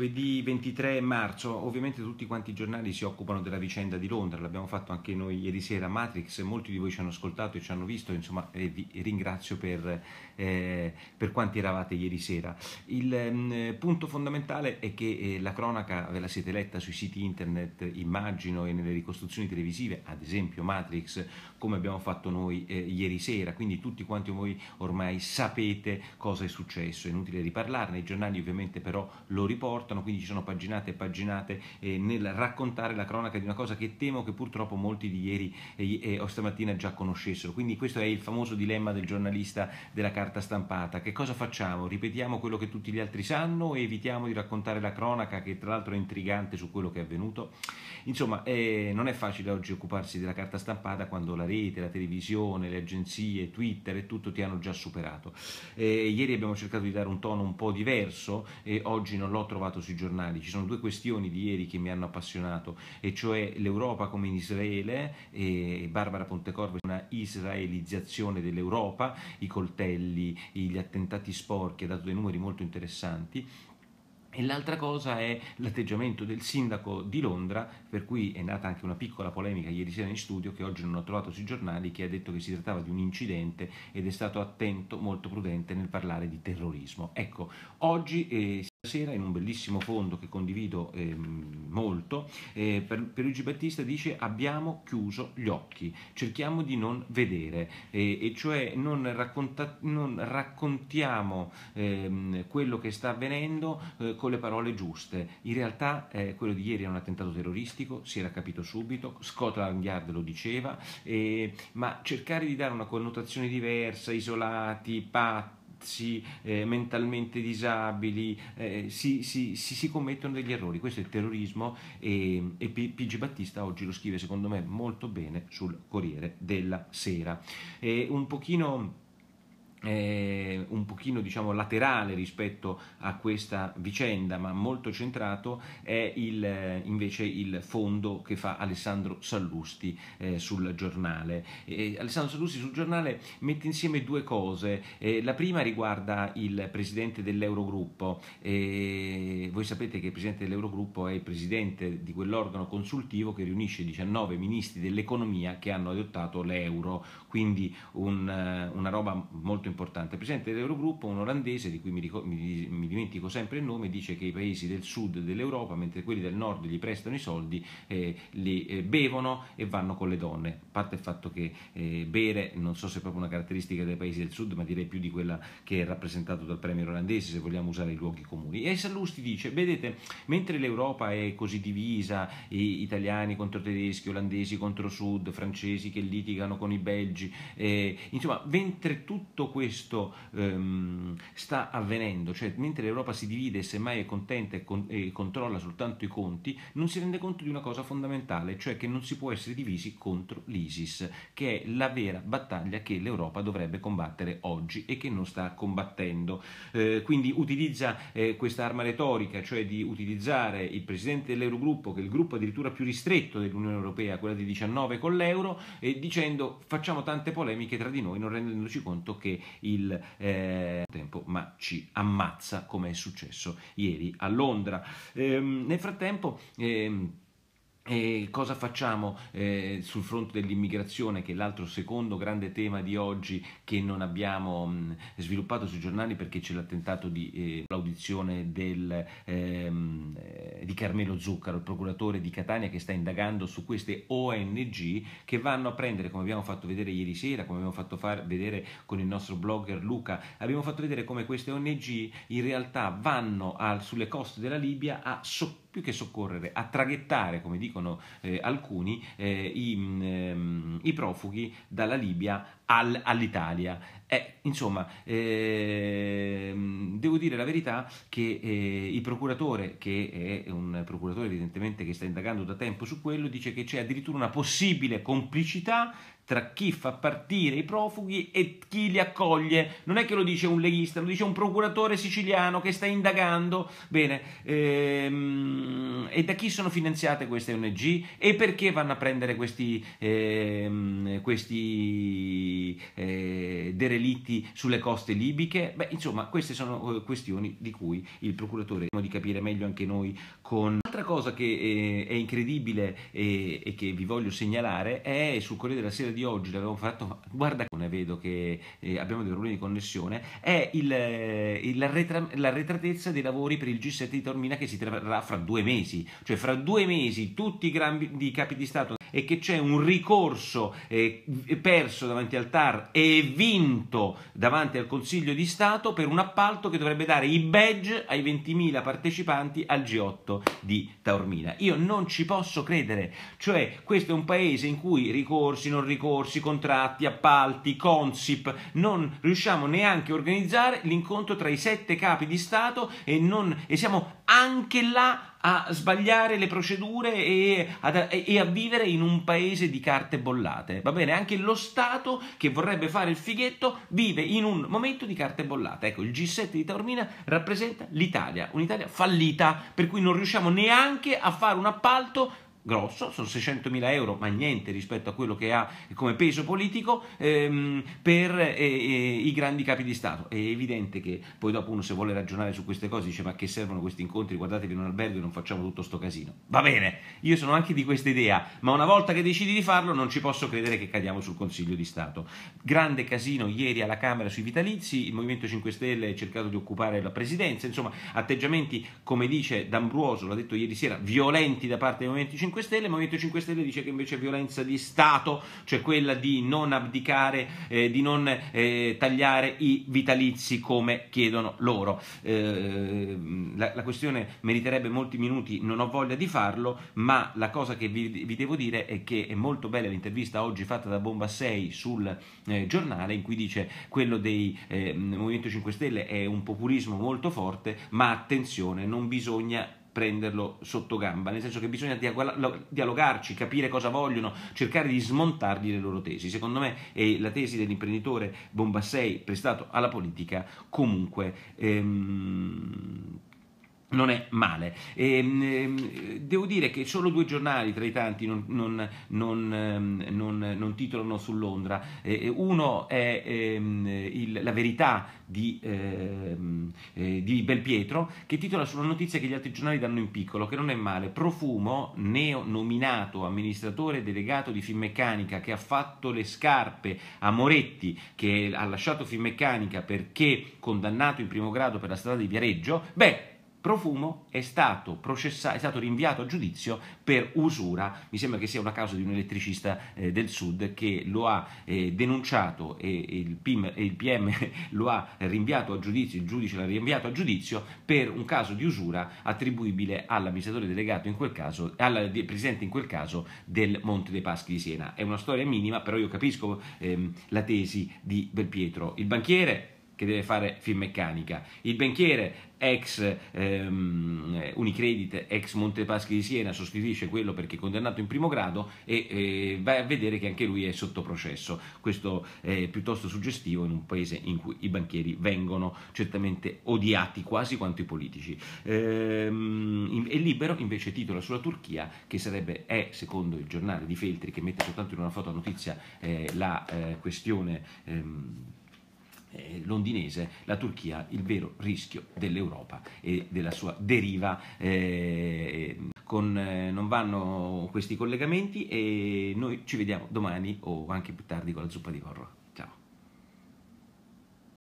Giovedì 23 marzo, ovviamente tutti quanti i giornali si occupano della vicenda di Londra, l'abbiamo fatto anche noi ieri sera a Matrix, molti di voi ci hanno ascoltato e ci hanno visto, insomma eh, vi ringrazio per, eh, per, quanti eravate ieri sera. Il eh, punto fondamentale è che eh, la cronaca ve la siete letta sui siti internet, immagino, e nelle ricostruzioni televisive, ad esempio Matrix, come abbiamo fatto noi eh, ieri sera, quindi tutti quanti voi ormai sapete cosa è successo, è inutile riparlarne, i giornali ovviamente però lo riportano riportano, quindi ci sono paginate e paginate eh, nel raccontare la cronaca di una cosa che temo che purtroppo molti di ieri e, eh, e, eh, o stamattina già conoscessero. Quindi questo è il famoso dilemma del giornalista della carta stampata. Che cosa facciamo? Ripetiamo quello che tutti gli altri sanno e evitiamo di raccontare la cronaca che tra l'altro è intrigante su quello che è avvenuto? Insomma, eh, non è facile oggi occuparsi della carta stampata quando la rete, la televisione, le agenzie, Twitter e tutto ti hanno già superato. Eh, ieri abbiamo cercato di dare un tono un po' diverso e eh, oggi non l'ho trovato trovato sui giornali. Ci sono due questioni di ieri che mi hanno appassionato, e cioè l'Europa come in Israele, e Barbara Pontecorvo una israelizzazione dell'Europa, i coltelli, gli attentati sporchi, ha dato dei numeri molto interessanti, e l'altra cosa è l'atteggiamento del sindaco di Londra, per cui è nata anche una piccola polemica ieri sera in studio che oggi non ho trovato sui giornali, che ha detto che si trattava di un incidente ed è stato attento, molto prudente nel parlare di terrorismo. Ecco, oggi eh, sera in un bellissimo fondo che condivido eh, molto, eh, per, Luigi Battista dice abbiamo chiuso gli occhi, cerchiamo di non vedere, eh, e cioè non, racconta, non raccontiamo ehm, quello che sta avvenendo eh, con le parole giuste. In realtà eh, quello di ieri era un attentato terroristico, si era capito subito, Scotland Yard lo diceva, eh, ma cercare di dare una connotazione diversa, isolati, patti, pazzi, eh, mentalmente disabili, eh, si, si, si, si, commettono degli errori, questo è il terrorismo e, e P, Battista oggi lo scrive secondo me molto bene sul Corriere della Sera. E un pochino eh, un pochino diciamo laterale rispetto a questa vicenda ma molto centrato è il, invece il fondo che fa Alessandro Sallusti eh, sul giornale eh, Alessandro Sallusti sul giornale mette insieme due cose la prima riguarda il presidente dell'Eurogruppo voi sapete che il presidente dell'Eurogruppo è il presidente di quell'organo consultivo che riunisce 19 ministri dell'economia che hanno adottato l'euro quindi un, una roba molto importante. Il presidente dell'Eurogruppo, un olandese di cui mi, ricordo, mi, mi, dimentico sempre il nome, dice che i paesi del sud dell'Europa, mentre quelli del nord gli prestano i soldi, eh, li eh, bevono e vanno con le donne. A parte il fatto che eh, bere non so se è proprio una caratteristica dei paesi del sud, ma direi più di quella che è rappresentata dal premier olandese, se vogliamo usare i luoghi comuni. E Sallusti dice, vedete, mentre l'Europa è così divisa, italiani contro tedeschi, olandesi contro sud, francesi che litigano con i belgi, eh, insomma, mentre tutto questo questo ehm, sta avvenendo, cioè mentre l'Europa si divide e semmai è contenta e, con, e controlla soltanto i conti, non si rende conto di una cosa fondamentale, cioè che non si può essere divisi contro l'ISIS, che è la vera battaglia che l'Europa dovrebbe combattere oggi e che non sta combattendo. Eh, quindi utilizza eh, questa arma retorica, cioè di utilizzare il presidente dell'Eurogruppo, che è il gruppo addirittura più ristretto dell'Unione Europea, quella di 19 con l'euro, eh, dicendo facciamo tante polemiche tra di noi, non rendendoci conto che il eh, tempo, ma ci ammazza come è successo ieri a Londra. Ehm, nel frattempo... Ehm, e cosa facciamo eh, sul fronte dell'immigrazione, che è l'altro secondo grande tema di oggi che non abbiamo mh, mm, sviluppato sui giornali perché c'è l'attentato di eh, l'audizione del, ehm, eh, di Carmelo Zuccaro, il procuratore di Catania che sta indagando su queste ONG che vanno a prendere, come abbiamo fatto vedere ieri sera, come abbiamo fatto vedere con il nostro blogger Luca, abbiamo fatto vedere come queste ONG in realtà vanno al, sulle coste della Libia a soccorrere più che soccorrere, a traghettare, come dicono eh, alcuni, eh, i, mm, ehm, i, profughi dalla Libia al, all'Italia. Eh, insomma, eh, devo dire la verità che eh, il procuratore, che è un procuratore evidentemente che sta indagando da tempo su quello, dice che c'è addirittura una possibile complicità tra chi fa partire i profughi e chi li accoglie. Non è che lo dice un leghista, lo dice un procuratore siciliano che sta indagando. Bene, ehm, e da chi sono finanziate queste ONG e perché vanno a prendere questi, ehm, questi eh, derelitti sulle coste libiche? Beh, insomma, queste sono eh, questioni di cui il procuratore di capire meglio anche noi con Altra cosa che eh, è incredibile eh, e, che vi voglio segnalare è sul Corriere della Sera di oggi, l'avevo fatto, guarda come vedo che eh, abbiamo dei problemi di connessione, è il, l'arretratezza dei lavori per il G7 di Tormina che si terrà fra due mesi, cioè fra due mesi tutti i grandi capi di Stato e che c'è un ricorso eh, perso davanti al TAR e vinto davanti al Consiglio di Stato per un appalto che dovrebbe dare i badge ai 20.000 partecipanti al G8 di Taormina. Io non ci posso credere, cioè questo è un paese in cui ricorsi, non ricorsi, contratti, appalti, consip, non riusciamo neanche a organizzare l'incontro tra i sette capi di Stato e, non, e siamo anche là a sbagliare le procedure e, a, e a vivere in un paese di carte bollate. Va bene, anche lo Stato che vorrebbe fare il fighetto vive in un momento di carte bollate. Ecco, il G7 di Taormina rappresenta l'Italia, un'Italia fallita, per cui non riusciamo neanche a fare un appalto grosso, sono 600.000 euro, ma niente rispetto a quello che ha come peso politico ehm, per eh, eh, i grandi capi di Stato. È evidente che poi dopo uno se vuole ragionare su queste cose dice ma che servono questi incontri, guardatevi in un albergo e non facciamo tutto sto casino. Va bene, io sono anche di questa idea, ma una volta che decidi di farlo non ci posso credere che cadiamo sul Consiglio di Stato. Grande casino ieri alla Camera sui vitalizi, il Movimento 5 Stelle ha cercato di occupare la Presidenza, insomma atteggiamenti come dice D'Ambruoso, l'ha detto ieri sera, violenti da parte del Movimento 5 Stelle, 5 Stelle, il Movimento 5 Stelle dice che invece è violenza di Stato, cioè quella di non abdicare, eh, di non eh, tagliare i vitalizi come chiedono loro. Eh, la, la, questione meriterebbe molti minuti, non ho voglia di farlo, ma la cosa che vi, vi devo dire è che è molto bella l'intervista oggi fatta da Bomba 6 sul eh, giornale in cui dice quello del eh, Movimento 5 Stelle è un populismo molto forte, ma attenzione, non bisogna prenderlo sotto gamba, nel senso che bisogna dialogarci, capire cosa vogliono, cercare di smontargli le loro tesi. Secondo me è la tesi dell'imprenditore Bombassei prestato alla politica comunque ehm, non è male. E, ehm, ehm, devo dire che solo due giornali tra i tanti non, non, non, ehm, non titolano su Londra. Eh, eh, uno è il, La verità di, eh, di, Belpietro che titola su una notizia che gli altri giornali danno in piccolo, che non è male. Profumo, neo nominato amministratore delegato di Finmeccanica che ha fatto le scarpe a Moretti, che ha lasciato Finmeccanica perché condannato in primo grado per la strada di Viareggio, beh Profumo è stato, processa- è stato rinviato a giudizio per usura, mi sembra che sia una causa di un elettricista eh, del sud che lo ha eh, denunciato e il, PM, il PM lo ha rinviato a giudizio, il giudice l'ha rinviato a giudizio per un caso di usura attribuibile all'amministratore delegato in quel caso, al presidente in quel caso del Monte dei Paschi di Siena. È una storia minima, però io capisco ehm, la tesi di Belpietro. Il banchiere che deve fare Finmeccanica. Il banchiere ex ehm, Unicredit, ex Montepaschi di Siena, sostituisce quello perché è condannato in primo grado e eh, va a vedere che anche lui è sotto processo. Questo è piuttosto suggestivo in un paese in cui i banchieri vengono certamente odiati quasi quanto i politici. Ehm, libero invece titola sulla Turchia che sarebbe, è secondo il giornale di Feltri che mette soltanto in una foto a notizia eh, la eh, questione... Ehm, eh, londinese, la Turchia il vero rischio dell'Europa e della sua deriva. Eh, con, eh, non vanno questi collegamenti e noi ci vediamo domani o anche più tardi con la zuppa di Corro.